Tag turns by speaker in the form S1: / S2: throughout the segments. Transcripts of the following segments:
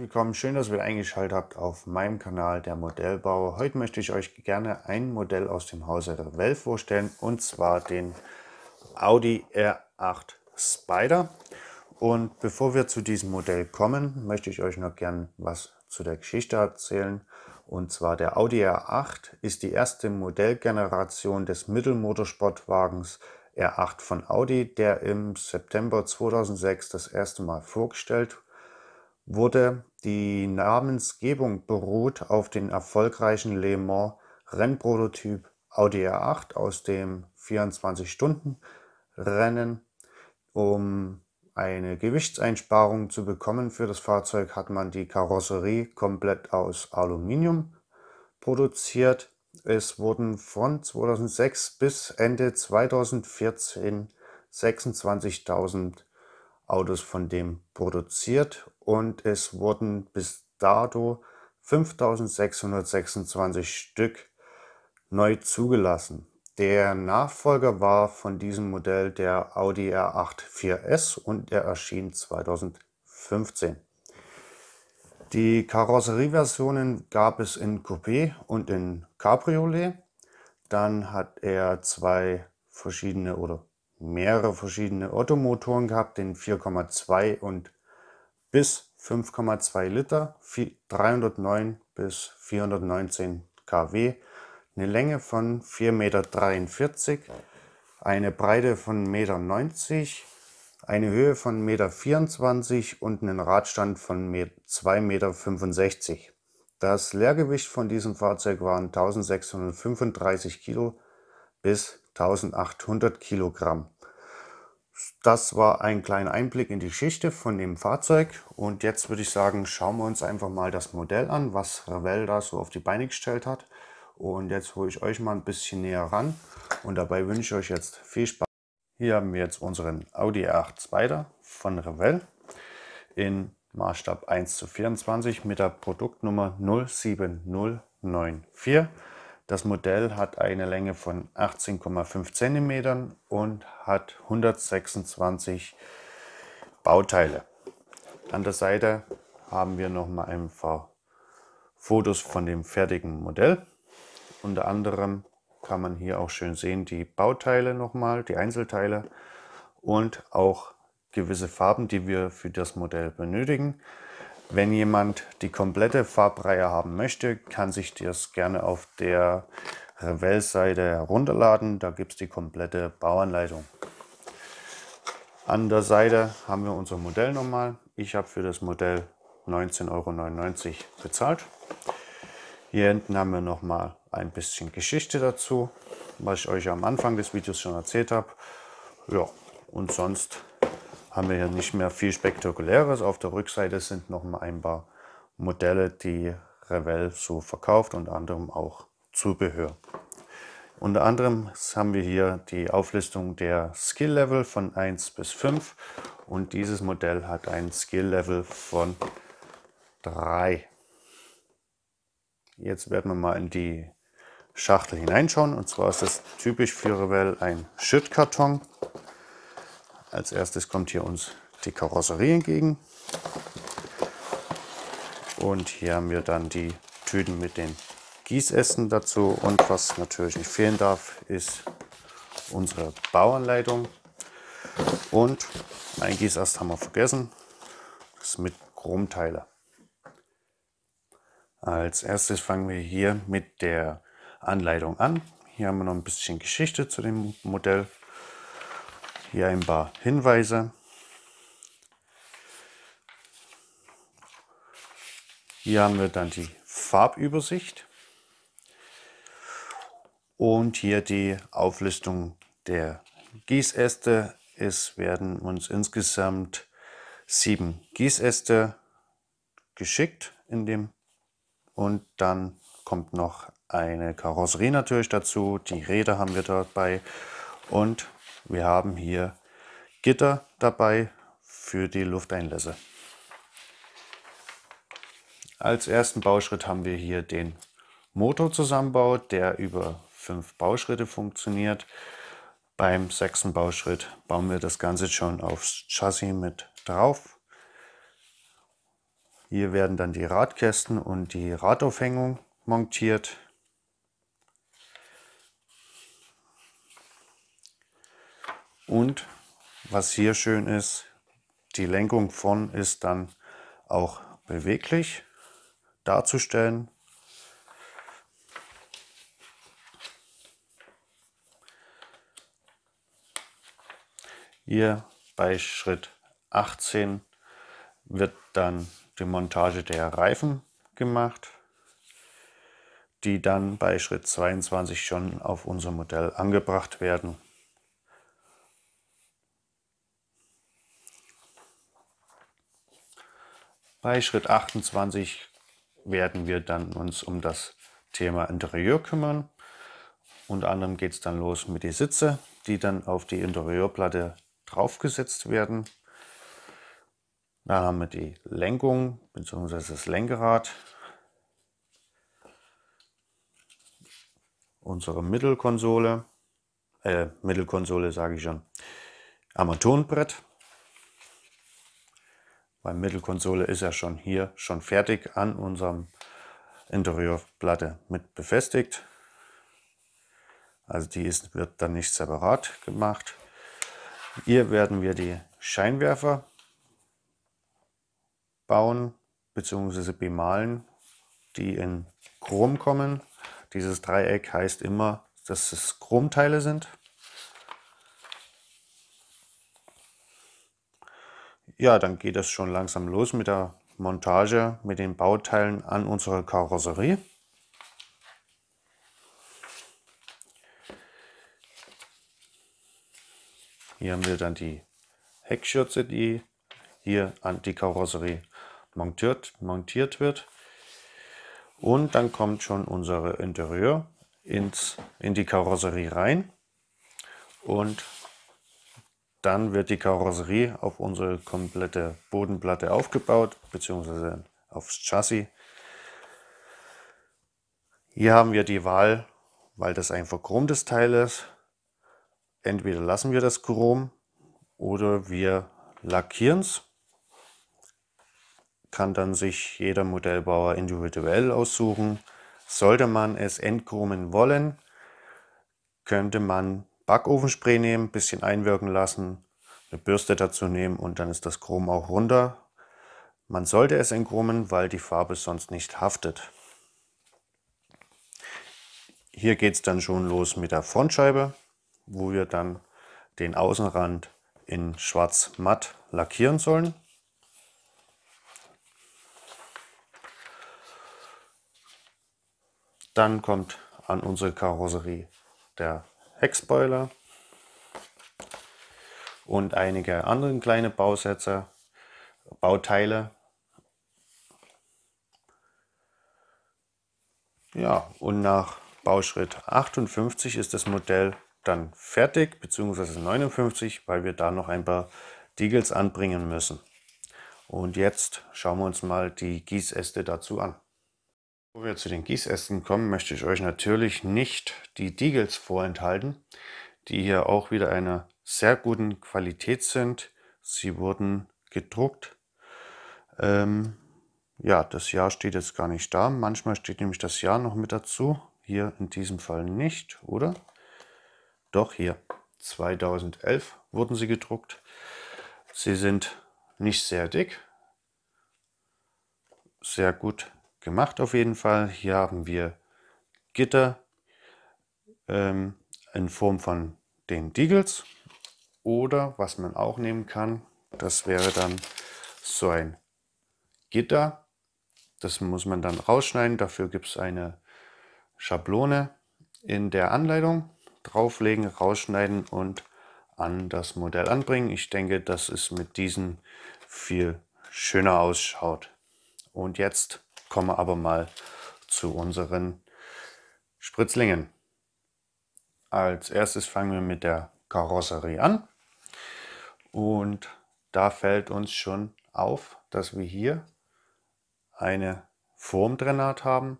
S1: willkommen. Schön, dass ihr wieder eingeschaltet habt auf meinem Kanal der Modellbau. Heute möchte ich euch gerne ein Modell aus dem Hause der Welt vorstellen und zwar den Audi R8 Spider. Und bevor wir zu diesem Modell kommen, möchte ich euch noch gern was zu der Geschichte erzählen. Und zwar der Audi R8 ist die erste Modellgeneration des Mittelmotorsportwagens R8 von Audi, der im September 2006 das erste Mal vorgestellt wurde wurde die Namensgebung beruht auf den erfolgreichen Le-Mans-Rennprototyp Audi R8 aus dem 24-Stunden-Rennen. Um eine Gewichtseinsparung zu bekommen für das Fahrzeug, hat man die Karosserie komplett aus Aluminium produziert. Es wurden von 2006 bis Ende 2014 26.000 Autos von dem produziert und es wurden bis dato 5626 Stück neu zugelassen. Der Nachfolger war von diesem Modell der Audi R8 4S und er erschien 2015. Die Karosserieversionen gab es in Coupé und in Cabriolet. Dann hat er zwei verschiedene oder mehrere verschiedene Ottomotoren gehabt, den 4,2 und bis 5,2 Liter, 309 bis 419 kW, eine Länge von 4,43 Meter, eine Breite von 1,90 Meter, eine Höhe von 1,24 Meter und einen Radstand von 2,65 Meter. Das Leergewicht von diesem Fahrzeug waren 1635 Kilo bis 1800 Kilogramm. Das war ein kleiner Einblick in die Geschichte von dem Fahrzeug und jetzt würde ich sagen, schauen wir uns einfach mal das Modell an, was Revell da so auf die Beine gestellt hat. Und jetzt hole ich euch mal ein bisschen näher ran und dabei wünsche ich euch jetzt viel Spaß. Hier haben wir jetzt unseren Audi R8 Spider von Revell in Maßstab 1 zu 24 mit der Produktnummer 07094. Das Modell hat eine Länge von 18,5 cm und hat 126 Bauteile. An der Seite haben wir noch mal ein paar Fotos von dem fertigen Modell. Unter anderem kann man hier auch schön sehen die Bauteile nochmal, die Einzelteile und auch gewisse Farben, die wir für das Modell benötigen. Wenn jemand die komplette Farbreihe haben möchte, kann sich das gerne auf der Revell-Seite herunterladen. Da gibt es die komplette Bauanleitung. An der Seite haben wir unser Modell nochmal. Ich habe für das Modell 19,99 Euro bezahlt. Hier hinten haben wir nochmal ein bisschen Geschichte dazu, was ich euch am Anfang des Videos schon erzählt habe. Ja, und sonst haben wir hier nicht mehr viel Spektakuläres. Auf der Rückseite sind noch mal ein paar Modelle, die Revell so verkauft, unter anderem auch Zubehör. Unter anderem haben wir hier die Auflistung der Skill Level von 1 bis 5 und dieses Modell hat ein Skill Level von 3. Jetzt werden wir mal in die Schachtel hineinschauen und zwar ist das typisch für Revell ein Schüttkarton. Als erstes kommt hier uns die Karosserie entgegen. Und hier haben wir dann die Tüten mit den Gießessen dazu. Und was natürlich nicht fehlen darf, ist unsere Bauanleitung. Und ein Gießast haben wir vergessen. Das ist mit Chromteile. Als erstes fangen wir hier mit der Anleitung an. Hier haben wir noch ein bisschen Geschichte zu dem Modell. Hier ein paar Hinweise. Hier haben wir dann die Farbübersicht und hier die Auflistung der Gießäste. Es werden uns insgesamt sieben Gießäste geschickt in dem und dann kommt noch eine Karosserie natürlich dazu. Die Räder haben wir dabei und wir haben hier Gitter dabei für die Lufteinlässe. Als ersten Bauschritt haben wir hier den Motorzusammenbau, der über fünf Bauschritte funktioniert. Beim sechsten Bauschritt bauen wir das Ganze schon aufs Chassis mit drauf. Hier werden dann die Radkästen und die Radaufhängung montiert. Und was hier schön ist, die Lenkung von ist dann auch beweglich darzustellen. Hier bei Schritt 18 wird dann die Montage der Reifen gemacht, die dann bei Schritt 22 schon auf unser Modell angebracht werden. Bei Schritt 28 werden wir dann uns um das Thema Interieur kümmern. Unter anderem geht es dann los mit den Sitze, die dann auf die Interieurplatte draufgesetzt werden. Dann haben wir die Lenkung bzw. das Lenkrad, unsere Mittelkonsole, äh, Mittelkonsole sage ich schon, Armaturenbrett beim Mittelkonsole ist er schon hier schon fertig an unserem Interieurplatte mit befestigt. Also die ist, wird dann nicht separat gemacht. Hier werden wir die Scheinwerfer bauen bzw. bemalen, die in Chrom kommen. Dieses Dreieck heißt immer, dass es Chromteile sind. Ja, dann geht es schon langsam los mit der Montage mit den Bauteilen an unserer Karosserie. Hier haben wir dann die Heckschürze, die hier an die Karosserie montiert, montiert wird. Und dann kommt schon unser Interieur ins, in die Karosserie rein. Und dann wird die Karosserie auf unsere komplette Bodenplatte aufgebaut, beziehungsweise aufs Chassis. Hier haben wir die Wahl, weil das ein verchromtes Teil ist. Entweder lassen wir das chrom oder wir lackieren es. Kann dann sich jeder Modellbauer individuell aussuchen. Sollte man es entchromen wollen, könnte man Backofenspray nehmen, ein bisschen einwirken lassen, eine Bürste dazu nehmen und dann ist das Chrom auch runter. Man sollte es entchromen, weil die Farbe sonst nicht haftet. Hier geht es dann schon los mit der Frontscheibe, wo wir dann den Außenrand in schwarz matt lackieren sollen. Dann kommt an unsere Karosserie der Heckspoiler und einige andere kleine Bausätze, Bauteile. Ja, und nach Bauschritt 58 ist das Modell dann fertig, beziehungsweise 59, weil wir da noch ein paar Diegels anbringen müssen. Und jetzt schauen wir uns mal die Gießäste dazu an. Bevor wir zu den Gießästen kommen, möchte ich euch natürlich nicht die Diegels vorenthalten, die hier auch wieder einer sehr guten Qualität sind. Sie wurden gedruckt. Ähm, ja, das Jahr steht jetzt gar nicht da. Manchmal steht nämlich das Jahr noch mit dazu. Hier in diesem Fall nicht, oder? Doch hier. 2011 wurden sie gedruckt. Sie sind nicht sehr dick, sehr gut gemacht auf jeden Fall. Hier haben wir Gitter ähm, in Form von den Deagles Oder was man auch nehmen kann, das wäre dann so ein Gitter. Das muss man dann rausschneiden. Dafür gibt es eine Schablone in der Anleitung. Drauflegen, rausschneiden und an das Modell anbringen. Ich denke, dass es mit diesen viel schöner ausschaut. Und jetzt komme aber mal zu unseren Spritzlingen. Als erstes fangen wir mit der Karosserie an. Und da fällt uns schon auf, dass wir hier eine Formdrainat haben,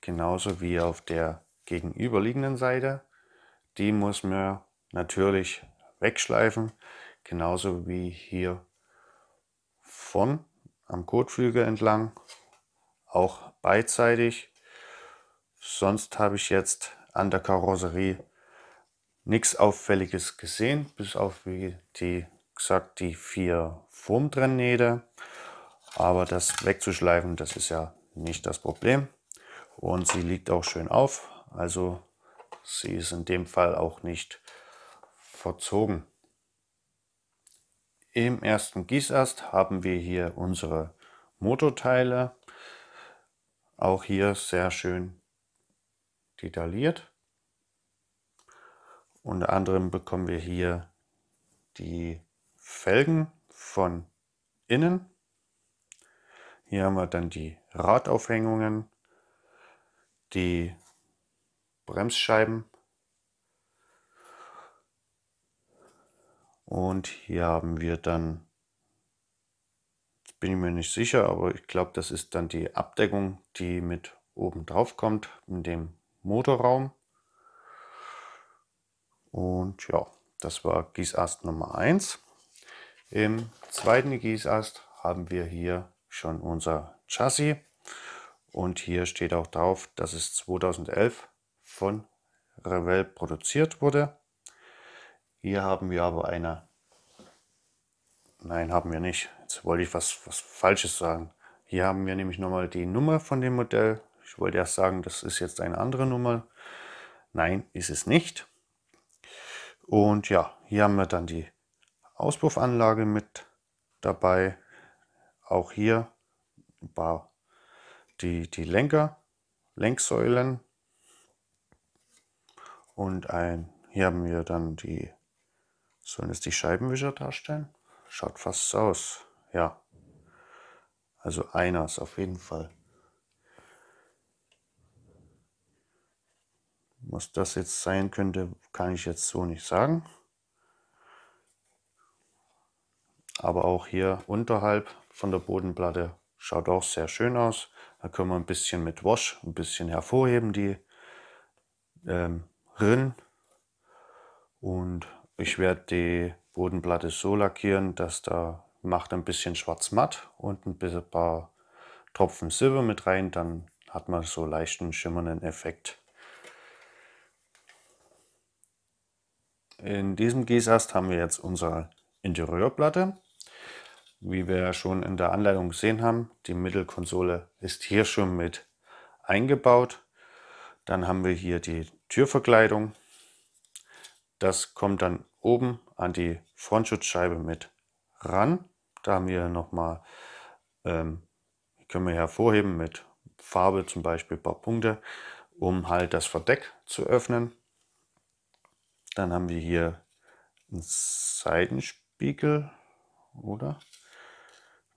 S1: genauso wie auf der gegenüberliegenden Seite. Die muss man natürlich wegschleifen, genauso wie hier vorn am Kotflügel entlang auch beidseitig. Sonst habe ich jetzt an der Karosserie nichts Auffälliges gesehen, bis auf wie die gesagt die vier Formtrennähte. Aber das wegzuschleifen, das ist ja nicht das Problem. Und sie liegt auch schön auf, also sie ist in dem Fall auch nicht verzogen. Im ersten Gießast haben wir hier unsere Motorteile auch hier sehr schön detailliert. Unter anderem bekommen wir hier die Felgen von innen. Hier haben wir dann die Radaufhängungen, die Bremsscheiben. Und hier haben wir dann bin ich mir nicht sicher, aber ich glaube, das ist dann die Abdeckung, die mit oben drauf kommt, in dem Motorraum. Und ja, das war Gießast Nummer 1. Im zweiten Gießast haben wir hier schon unser Chassis. Und hier steht auch drauf, dass es 2011 von Revell produziert wurde. Hier haben wir aber eine Nein, haben wir nicht. Jetzt wollte ich was, was Falsches sagen. Hier haben wir nämlich nochmal die Nummer von dem Modell. Ich wollte erst sagen, das ist jetzt eine andere Nummer. Nein, ist es nicht. Und ja, hier haben wir dann die Auspuffanlage mit dabei. Auch hier ein paar die, die Lenker, Lenksäulen. Und ein, hier haben wir dann die, sollen es die Scheibenwischer darstellen? Schaut fast so aus. Ja. Also einer ist auf jeden Fall. Was das jetzt sein könnte, kann ich jetzt so nicht sagen. Aber auch hier unterhalb von der Bodenplatte schaut auch sehr schön aus. Da können wir ein bisschen mit Wash ein bisschen hervorheben die ähm, Rinnen. Und ich werde die Bodenplatte so lackieren, dass da macht ein bisschen schwarz-matt und ein paar Tropfen Silber mit rein, dann hat man so leichten schimmernden Effekt. In diesem Gießast haben wir jetzt unsere Interieurplatte. Wie wir ja schon in der Anleitung gesehen haben, die Mittelkonsole ist hier schon mit eingebaut. Dann haben wir hier die Türverkleidung. Das kommt dann oben an die Frontschutzscheibe mit ran. Da haben wir nochmal, ähm, können wir hervorheben mit Farbe zum Beispiel ein paar Punkte, um halt das Verdeck zu öffnen. Dann haben wir hier einen Seitenspiegel, oder?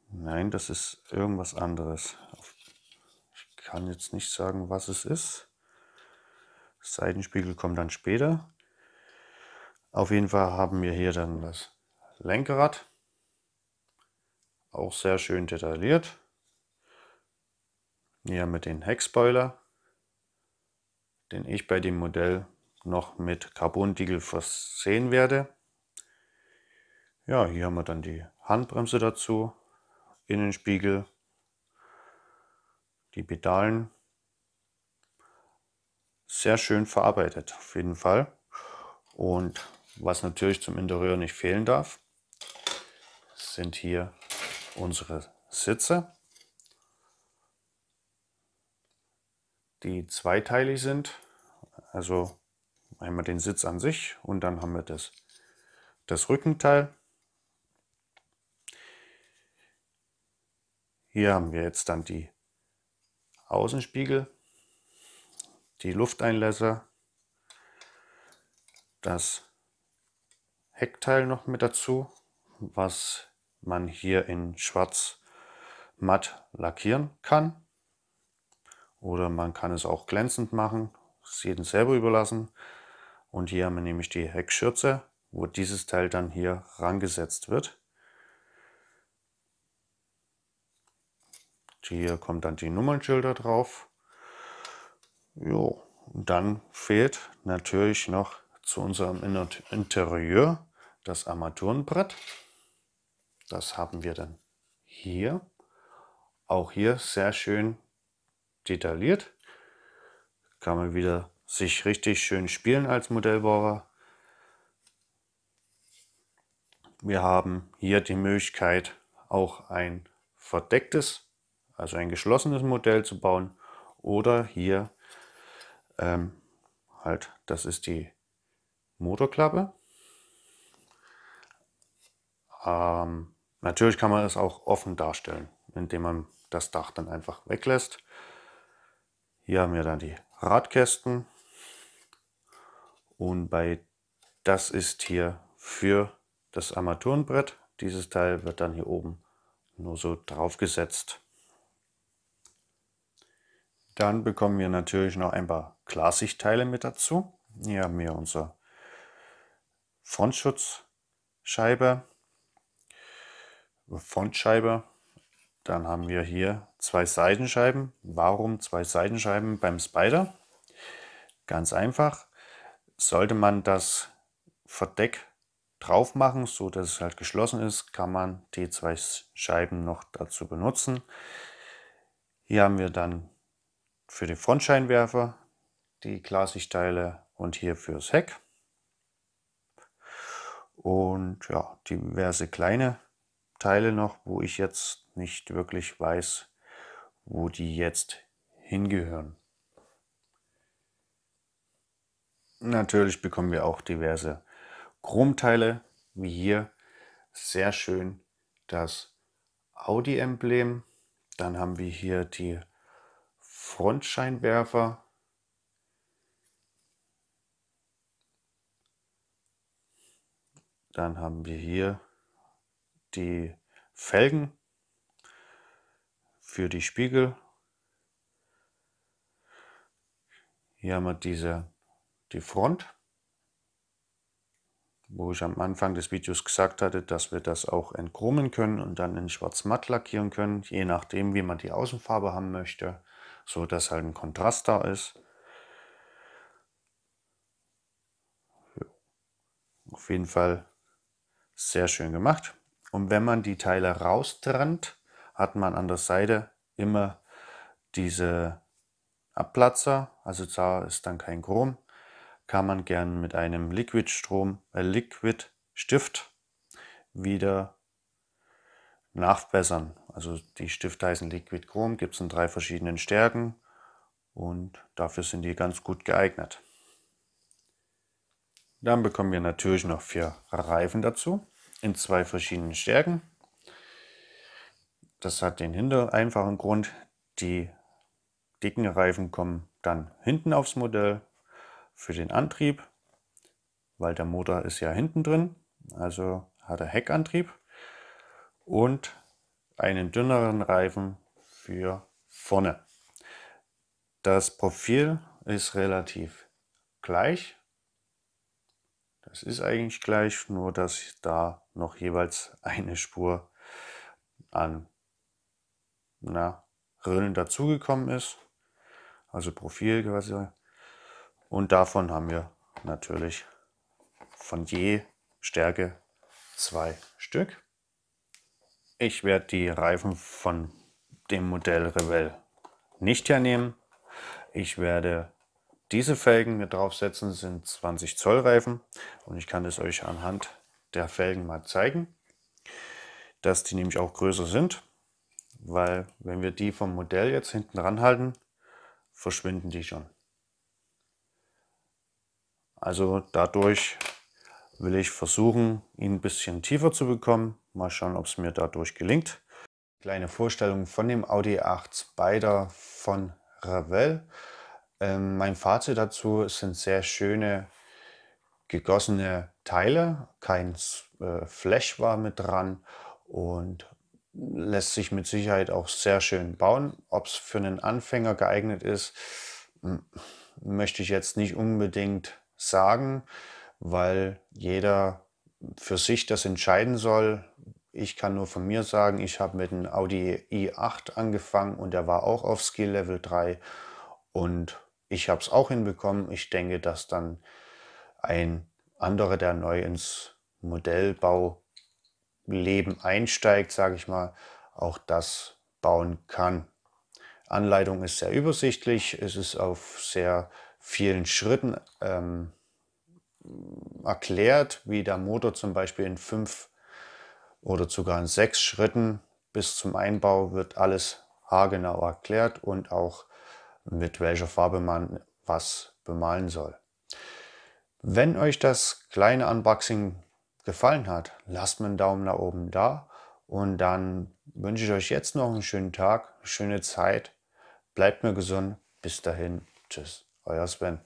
S1: Nein, das ist irgendwas anderes. Ich kann jetzt nicht sagen, was es ist. Seitenspiegel kommt dann später. Auf jeden Fall haben wir hier dann das Lenkrad. Auch sehr schön detailliert. Hier mit den Heckspoiler, den ich bei dem Modell noch mit Carbondiegel versehen werde. Ja, hier haben wir dann die Handbremse dazu, Innenspiegel, die Pedalen. Sehr schön verarbeitet, auf jeden Fall. Und was natürlich zum Interieur nicht fehlen darf, sind hier unsere Sitze, die zweiteilig sind. Also einmal den Sitz an sich und dann haben wir das, das Rückenteil. Hier haben wir jetzt dann die Außenspiegel, die Lufteinlässe, das Heckteil noch mit dazu, was man hier in schwarz matt lackieren kann. Oder man kann es auch glänzend machen, ist jedem selber überlassen. Und hier haben wir nämlich die Heckschürze, wo dieses Teil dann hier rangesetzt wird. Hier kommt dann die Nummernschilder drauf. Jo, und dann fehlt natürlich noch zu unserem Interieur das Armaturenbrett. Das haben wir dann hier. Auch hier sehr schön detailliert. Kann man wieder sich richtig schön spielen als Modellbauer. Wir haben hier die Möglichkeit auch ein verdecktes, also ein geschlossenes Modell zu bauen oder hier ähm, halt, das ist die Motorklappe. Ähm, natürlich kann man es auch offen darstellen, indem man das Dach dann einfach weglässt. Hier haben wir dann die Radkästen. Und bei das ist hier für das Armaturenbrett. Dieses Teil wird dann hier oben nur so draufgesetzt. Dann bekommen wir natürlich noch ein paar Klarsichtteile mit dazu. Hier haben wir unser Frontschutzscheibe, Frontscheibe. Dann haben wir hier zwei Seitenscheiben. Warum zwei Seitenscheiben beim Spider? Ganz einfach. Sollte man das Verdeck drauf machen, so dass es halt geschlossen ist, kann man die zwei Scheiben noch dazu benutzen. Hier haben wir dann für den Frontscheinwerfer die Glassichtteile und hier fürs Heck und ja, diverse kleine Teile noch, wo ich jetzt nicht wirklich weiß, wo die jetzt hingehören. Natürlich bekommen wir auch diverse Chromteile, wie hier sehr schön das Audi-Emblem. Dann haben wir hier die Frontscheinwerfer Dann haben wir hier die Felgen für die Spiegel. Hier haben wir diese, die Front, wo ich am Anfang des Videos gesagt hatte, dass wir das auch entchromen können und dann in schwarz-matt lackieren können, je nachdem, wie man die Außenfarbe haben möchte, so dass halt ein Kontrast da ist. Auf jeden Fall sehr schön gemacht. Und wenn man die Teile raustrennt, hat man an der Seite immer diese Abplatzer, also da ist dann kein Chrom, kann man gern mit einem Liquid-Strom, äh, Liquid-Stift wieder nachbessern. Also die Stifte heißen Liquid Chrom, gibt es in drei verschiedenen Stärken und dafür sind die ganz gut geeignet. Dann bekommen wir natürlich noch vier Reifen dazu in zwei verschiedenen Stärken. Das hat den hinter einfachen Grund, die dicken Reifen kommen dann hinten aufs Modell für den Antrieb, weil der Motor ist ja hinten drin, also hat er Heckantrieb und einen dünneren Reifen für vorne. Das Profil ist relativ gleich, es ist eigentlich gleich, nur dass da noch jeweils eine Spur an na, Rillen dazugekommen ist. Also Profil quasi. Und davon haben wir natürlich von je Stärke zwei Stück. Ich werde die Reifen von dem Modell Revell nicht hernehmen. Ich werde diese Felgen mit draufsetzen sind 20 Zoll Reifen und ich kann das euch anhand der Felgen mal zeigen, dass die nämlich auch größer sind, weil wenn wir die vom Modell jetzt hinten ranhalten, verschwinden die schon. Also dadurch will ich versuchen, ihn ein bisschen tiefer zu bekommen. Mal schauen, ob es mir dadurch gelingt. Kleine Vorstellung von dem Audi 8 Spider von Ravel. Ähm, mein Fazit dazu, sind sehr schöne gegossene Teile, kein äh, Flash war mit dran und lässt sich mit Sicherheit auch sehr schön bauen. Ob es für einen Anfänger geeignet ist, möchte ich jetzt nicht unbedingt sagen, weil jeder für sich das entscheiden soll. Ich kann nur von mir sagen, ich habe mit einem Audi i8 angefangen und der war auch auf Skill Level 3 und ich habe es auch hinbekommen. Ich denke, dass dann ein anderer, der neu ins Modellbauleben einsteigt, sage ich mal, auch das bauen kann. Anleitung ist sehr übersichtlich. Es ist auf sehr vielen Schritten ähm, erklärt, wie der Motor zum Beispiel in fünf oder sogar in sechs Schritten bis zum Einbau wird alles haargenau erklärt und auch mit welcher Farbe man was bemalen soll. Wenn euch das kleine Unboxing gefallen hat, lasst mir einen Daumen nach oben da und dann wünsche ich euch jetzt noch einen schönen Tag, schöne Zeit, bleibt mir gesund, bis dahin, tschüss, euer Sven.